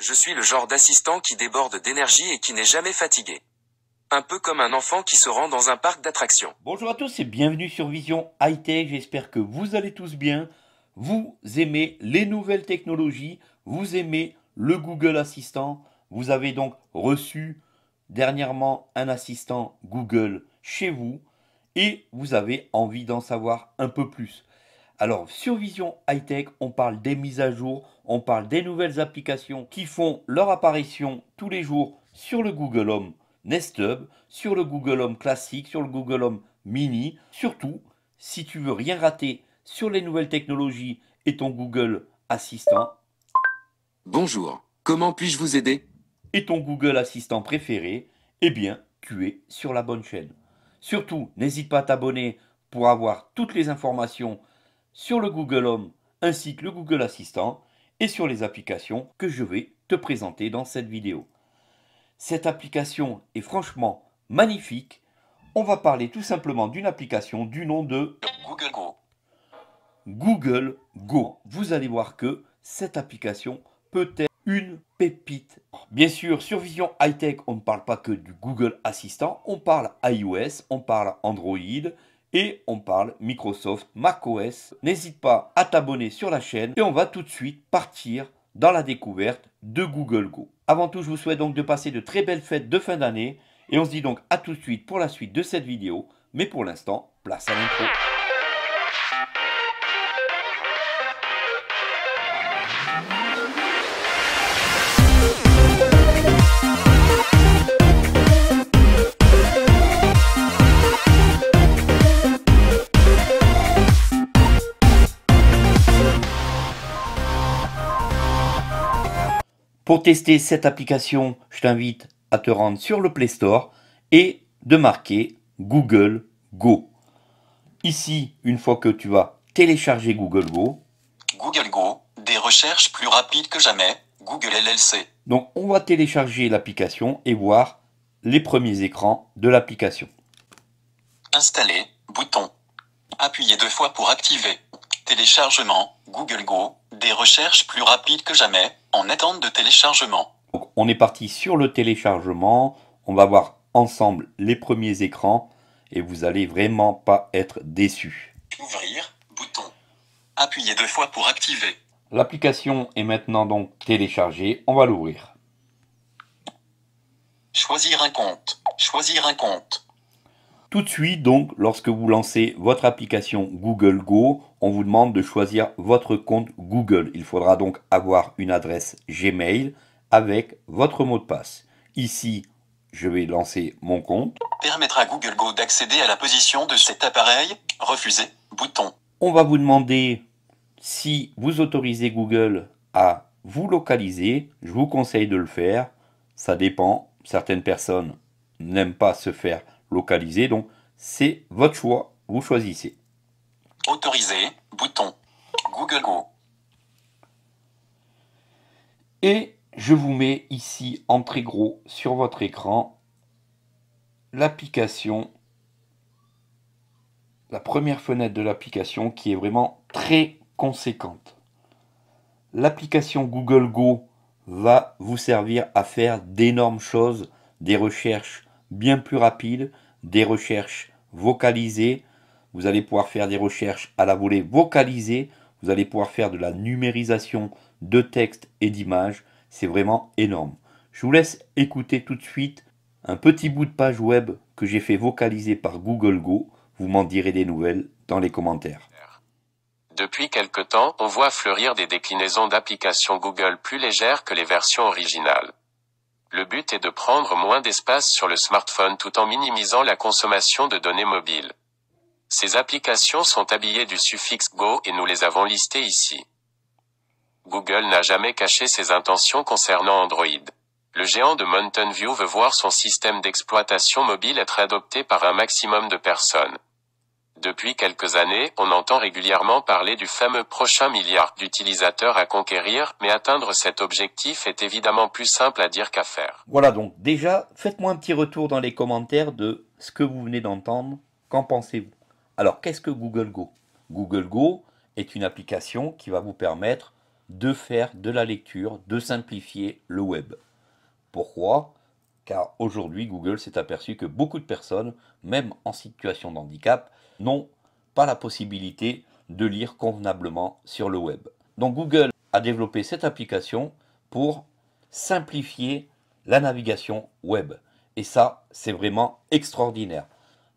Je suis le genre d'assistant qui déborde d'énergie et qui n'est jamais fatigué. Un peu comme un enfant qui se rend dans un parc d'attractions. Bonjour à tous et bienvenue sur Vision Hightech, J'espère que vous allez tous bien. Vous aimez les nouvelles technologies, vous aimez le Google Assistant. Vous avez donc reçu dernièrement un assistant Google chez vous et vous avez envie d'en savoir un peu plus. Alors sur Vision Hightech, tech on parle des mises à jour, on parle des nouvelles applications qui font leur apparition tous les jours sur le Google Home Nest Hub, sur le Google Home classique, sur le Google Home Mini. Surtout, si tu veux rien rater sur les nouvelles technologies et ton Google Assistant. Bonjour, comment puis-je vous aider Et ton Google Assistant préféré, eh bien, tu es sur la bonne chaîne. Surtout, n'hésite pas à t'abonner pour avoir toutes les informations sur le Google Home ainsi que le Google Assistant et sur les applications que je vais te présenter dans cette vidéo. Cette application est franchement magnifique. On va parler tout simplement d'une application du nom de Google Go. Google Go. Vous allez voir que cette application peut être une pépite. Bien sûr, sur Vision Hightech, Tech, on ne parle pas que du Google Assistant, on parle iOS, on parle Android, et on parle Microsoft macOS. N'hésite pas à t'abonner sur la chaîne et on va tout de suite partir dans la découverte de Google Go. Avant tout, je vous souhaite donc de passer de très belles fêtes de fin d'année et on se dit donc à tout de suite pour la suite de cette vidéo. Mais pour l'instant, place à l'intro. Pour tester cette application, je t'invite à te rendre sur le Play Store et de marquer Google Go. Ici, une fois que tu as téléchargé Google Go. Google Go, des recherches plus rapides que jamais, Google LLC. Donc on va télécharger l'application et voir les premiers écrans de l'application. Installer, bouton. Appuyez deux fois pour activer. Téléchargement, Google Go, des recherches plus rapides que jamais, en attente de téléchargement. Donc, on est parti sur le téléchargement. On va voir ensemble les premiers écrans et vous allez vraiment pas être déçus. Ouvrir, bouton. Appuyez deux fois pour activer. L'application est maintenant donc téléchargée. On va l'ouvrir. Choisir un compte. Choisir un compte. Tout de suite, donc, lorsque vous lancez votre application Google Go, on vous demande de choisir votre compte Google. Il faudra donc avoir une adresse Gmail avec votre mot de passe. Ici, je vais lancer mon compte. Permettra Google Go d'accéder à la position de cet appareil. Refuser. Bouton. On va vous demander si vous autorisez Google à vous localiser. Je vous conseille de le faire. Ça dépend. Certaines personnes n'aiment pas se faire localiser. Donc, c'est votre choix. Vous choisissez. Autoriser, bouton, Google Go. Et je vous mets ici en très gros sur votre écran l'application, la première fenêtre de l'application qui est vraiment très conséquente. L'application Google Go va vous servir à faire d'énormes choses, des recherches bien plus rapide, des recherches vocalisées, vous allez pouvoir faire des recherches à la volée vocalisée, vous allez pouvoir faire de la numérisation de textes et d'images, c'est vraiment énorme. Je vous laisse écouter tout de suite un petit bout de page web que j'ai fait vocaliser par Google Go, vous m'en direz des nouvelles dans les commentaires. Depuis quelque temps, on voit fleurir des déclinaisons d'applications Google plus légères que les versions originales. Le but est de prendre moins d'espace sur le smartphone tout en minimisant la consommation de données mobiles. Ces applications sont habillées du suffixe Go et nous les avons listées ici. Google n'a jamais caché ses intentions concernant Android. Le géant de Mountain View veut voir son système d'exploitation mobile être adopté par un maximum de personnes. Depuis quelques années, on entend régulièrement parler du fameux prochain milliard d'utilisateurs à conquérir, mais atteindre cet objectif est évidemment plus simple à dire qu'à faire. Voilà donc, déjà, faites-moi un petit retour dans les commentaires de ce que vous venez d'entendre, qu'en pensez-vous Alors, qu'est-ce que Google Go Google Go est une application qui va vous permettre de faire de la lecture, de simplifier le web. Pourquoi Car aujourd'hui, Google s'est aperçu que beaucoup de personnes, même en situation de handicap, n'ont pas la possibilité de lire convenablement sur le web. Donc Google a développé cette application pour simplifier la navigation web. Et ça, c'est vraiment extraordinaire.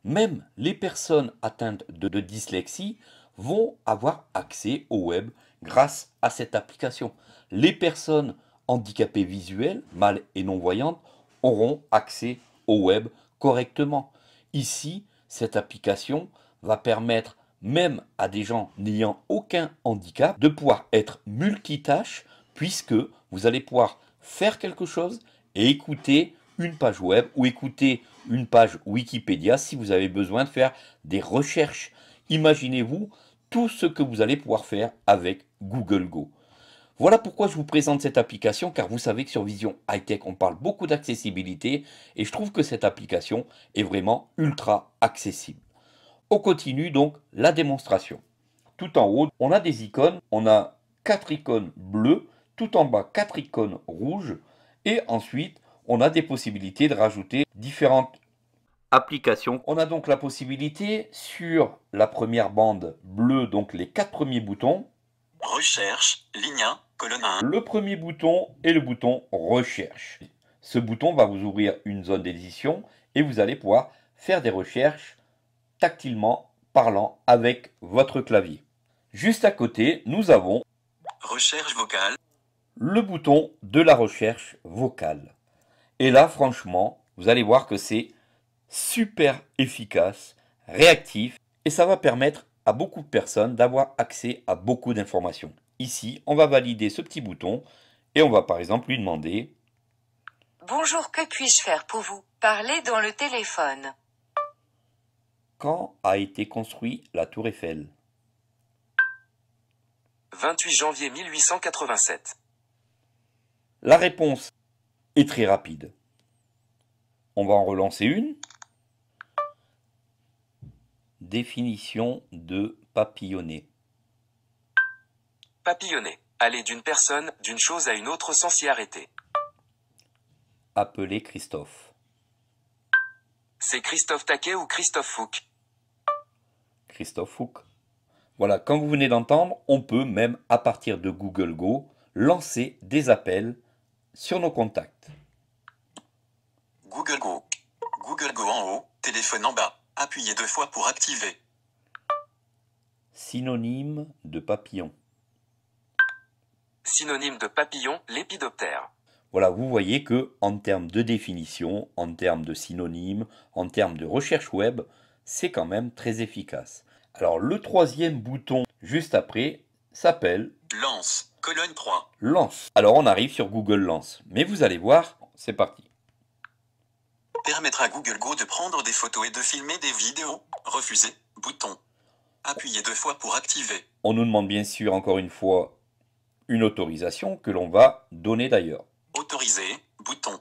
Même les personnes atteintes de, dyslexie vont avoir accès au web grâce à cette application. Les personnes handicapées visuelles, mâles et non-voyantes, auront accès au web correctement. Ici, cette application va permettre même à des gens n'ayant aucun handicap de pouvoir être multitâche puisque vous allez pouvoir faire quelque chose et écouter une page web ou écouter une page Wikipédia si vous avez besoin de faire des recherches. Imaginez-vous tout ce que vous allez pouvoir faire avec Google Go. Voilà pourquoi je vous présente cette application, car vous savez que sur Vision High Tech, on parle beaucoup d'accessibilité, et je trouve que cette application est vraiment ultra accessible. On continue donc la démonstration. Tout en haut, on a des icônes. On a quatre icônes bleues, tout en bas quatre icônes rouges. Et ensuite, on a des possibilités de rajouter différentes applications. On a donc la possibilité sur la première bande bleue, donc les quatre premiers boutons. Recherche, ligne colonne Le premier bouton est le bouton recherche. Ce bouton va vous ouvrir une zone d'édition et vous allez pouvoir faire des recherches tactilement parlant avec votre clavier. Juste à côté, nous avons Recherche vocale. Le bouton de la recherche vocale. Et là, franchement, vous allez voir que c'est super efficace, réactif, et ça va permettre à beaucoup de personnes d'avoir accès à beaucoup d'informations. Ici, on va valider ce petit bouton et on va par exemple lui demander Bonjour, que puis-je faire pour vous Parler dans le téléphone. Quand a été construit la tour Eiffel 28 janvier 1887. La réponse est très rapide. On va en relancer une. Définition de papillonner. Papillonner. Aller d'une personne, d'une chose à une autre sans s'y arrêter. Appeler Christophe. C'est Christophe Taquet ou Christophe Fouque. Voilà, quand vous venez d'entendre, on peut même, à partir de Google Go, lancer des appels sur nos contacts. Google Go. Google Go en haut, téléphone en bas. Appuyez deux fois pour activer. Synonyme de papillon. Synonyme de papillon, l'épidoptère. Voilà, vous voyez que en termes de définition, en termes de synonymes, en termes de recherche web, c'est quand même très efficace. Alors le troisième bouton juste après s'appelle Lance, colonne 3. Lance. Alors on arrive sur Google Lance. Mais vous allez voir, c'est parti. Permettre à Google Go de prendre des photos et de filmer des vidéos. Refuser, bouton. Appuyez deux fois pour activer. On nous demande bien sûr encore une fois une autorisation que l'on va donner d'ailleurs. Autoriser, bouton.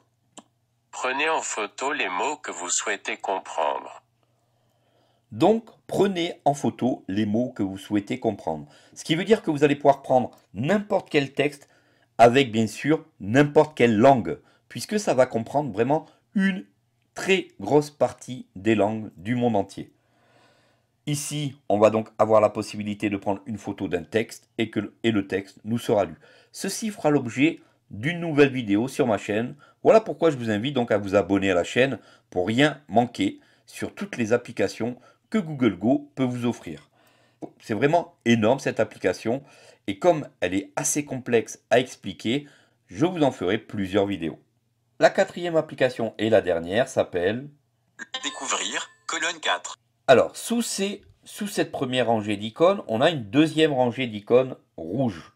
Prenez en photo les mots que vous souhaitez comprendre. Donc, prenez en photo les mots que vous souhaitez comprendre. Ce qui veut dire que vous allez pouvoir prendre n'importe quel texte avec, bien sûr, n'importe quelle langue, puisque ça va comprendre vraiment une très grosse partie des langues du monde entier. Ici, on va donc avoir la possibilité de prendre une photo d'un texte et, que, et le texte nous sera lu. Ceci fera l'objet d'une nouvelle vidéo sur ma chaîne. Voilà pourquoi je vous invite donc à vous abonner à la chaîne pour rien manquer sur toutes les applications que Google Go peut vous offrir. C'est vraiment énorme cette application et comme elle est assez complexe à expliquer, je vous en ferai plusieurs vidéos. La quatrième application et la dernière s'appelle Découvrir, colonne 4. Alors, sous, ces, sous cette première rangée d'icônes, on a une deuxième rangée d'icônes rouge.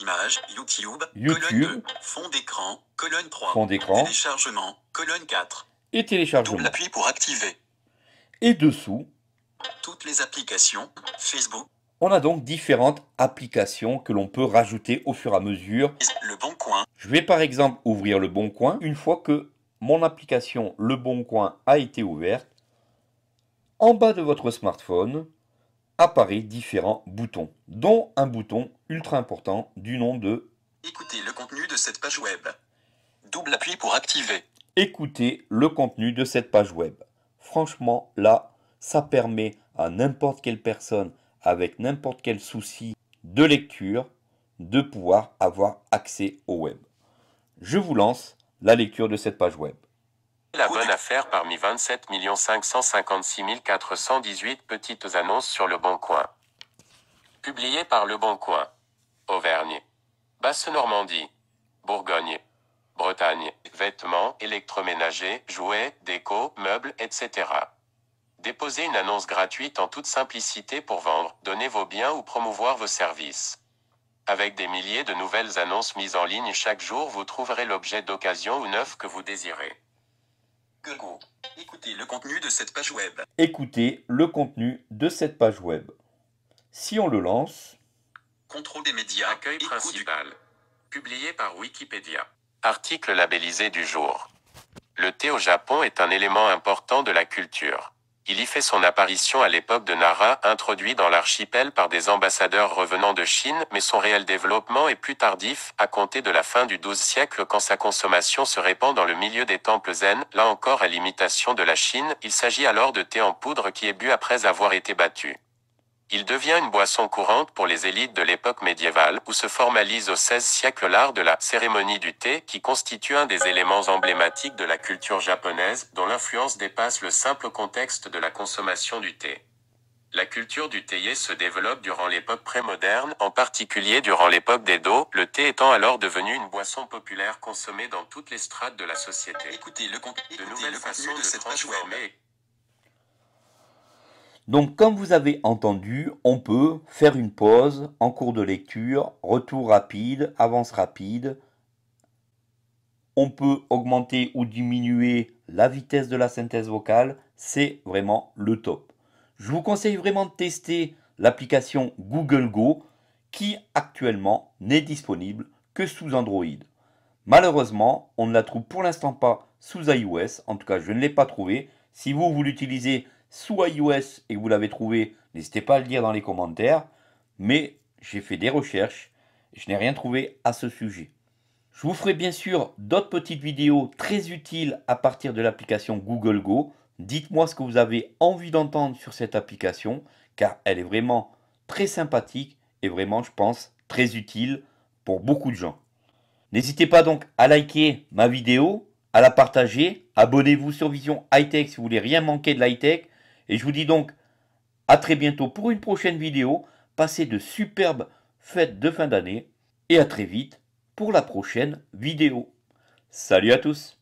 « Image YouTube, colonne 2, fond d'écran, colonne 3, fond d'écran, téléchargement, colonne 4. Et téléchargement. Double appui pour activer. Et dessous, toutes les applications, Facebook. On a donc différentes applications que l'on peut rajouter au fur et à mesure. Le Bon Coin. Je vais par exemple ouvrir Le Bon Coin. Une fois que mon application Le Bon Coin a été ouverte, en bas de votre smartphone apparaît différents boutons, dont un bouton ultra important du nom de Écoutez le contenu de cette page web. Double appui pour activer. Écoutez le contenu de cette page web. Franchement, là, ça permet à n'importe quelle personne avec n'importe quel souci de lecture de pouvoir avoir accès au web. Je vous lance la lecture de cette page web. La bonne affaire parmi 27 556 418 petites annonces sur Le Bon Coin. Publié par Le Bon Coin. Auvergne. Basse-Normandie. Bourgogne. Bretagne, vêtements, électroménagers, jouets, déco, meubles, etc. Déposez une annonce gratuite en toute simplicité pour vendre, donner vos biens ou promouvoir vos services. Avec des milliers de nouvelles annonces mises en ligne chaque jour, vous trouverez l'objet d'occasion ou neuf que vous désirez. Google. Écoutez le contenu de cette page web. Écoutez le contenu de cette page web. Si on le lance. Contrôle des médias. Accueil principal. Publié par Wikipédia. Article labellisé du jour. Le thé au Japon est un élément important de la culture. Il y fait son apparition à l'époque de Nara, introduit dans l'archipel par des ambassadeurs revenant de Chine, mais son réel développement est plus tardif, à compter de la fin du XIIe siècle quand sa consommation se répand dans le milieu des temples zen, là encore à l'imitation de la Chine, il s'agit alors de thé en poudre qui est bu après avoir été battu. Il devient une boisson courante pour les élites de l'époque médiévale où se formalise au XVIe siècle l'art de la cérémonie du thé qui constitue un des éléments emblématiques de la culture japonaise dont l'influence dépasse le simple contexte de la consommation du thé. La culture du théier se développe durant l'époque prémoderne, en particulier durant l'époque des dos, le thé étant alors devenu une boisson populaire consommée dans toutes les strates de la société. Écoutez le de nouvelles façons de, transformer. Donc comme vous avez entendu, on peut faire une pause en cours de lecture, retour rapide, avance rapide. On peut augmenter ou diminuer la vitesse de la synthèse vocale, c'est vraiment le top. Je vous conseille vraiment de tester l'application Google Go qui actuellement n'est disponible que sous Android. Malheureusement, on ne la trouve pour l'instant pas sous iOS, en tout cas je ne l'ai pas trouvée. Si vous, vous l'utilisez sous iOS et que vous l'avez trouvé, n'hésitez pas à le dire dans les commentaires. Mais j'ai fait des recherches, et je n'ai rien trouvé à ce sujet. Je vous ferai bien sûr d'autres petites vidéos très utiles à partir de l'application Google Go. Dites-moi ce que vous avez envie d'entendre sur cette application, car elle est vraiment très sympathique et vraiment, je pense, très utile pour beaucoup de gens. N'hésitez pas donc à liker ma vidéo, à la partager. Abonnez-vous sur Vision Hightech si vous voulez rien manquer de l'hightech. Et je vous dis donc à très bientôt pour une prochaine vidéo. Passez de superbes fêtes de fin d'année et à très vite pour la prochaine vidéo. Salut à tous